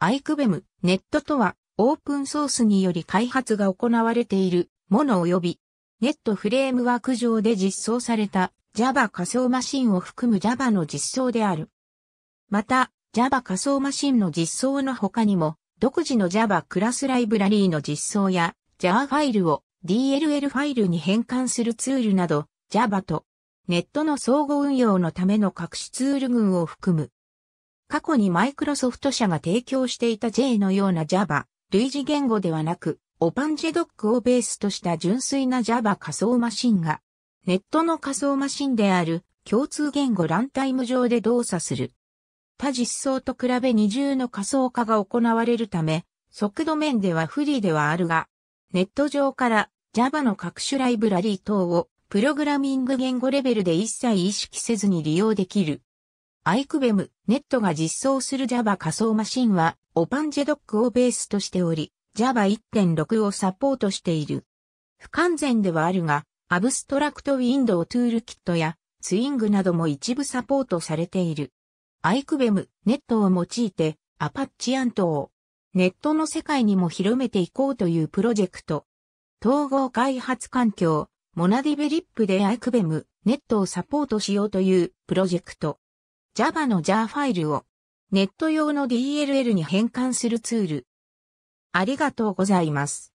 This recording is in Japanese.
アイクベム、ネットとは、オープンソースにより開発が行われているもの及び、ネットフレームワーク上で実装された Java 仮想マシンを含む Java の実装である。また、Java 仮想マシンの実装の他にも、独自の Java クラスライブラリーの実装や、Java ファイルを DLL ファイルに変換するツールなど、Java とネットの相互運用のための各種ツール群を含む過去にマイクロソフト社が提供していた J のような Java、類似言語ではなく、オパンジェドックをベースとした純粋な Java 仮想マシンが、ネットの仮想マシンである共通言語ランタイム上で動作する。他実装と比べ二重の仮想化が行われるため、速度面では不利ではあるが、ネット上から Java の各種ライブラリー等をプログラミング言語レベルで一切意識せずに利用できるアイクベム、ネットが実装する Java 仮想マシンは、オパンジェドックをベースとしており、Java 1.6をサポートしている。不完全ではあるが、アブストラクトウィンドウトゥールキットや、ツイングなども一部サポートされている。アイクベム、ネットを用いて、アパッチアントを、ネットの世界にも広めていこうというプロジェクト。統合開発環境、モナディベリップでアイクベム、ネットをサポートしようというプロジェクト。Java の JAR ファイルをネット用の DLL に変換するツール。ありがとうございます。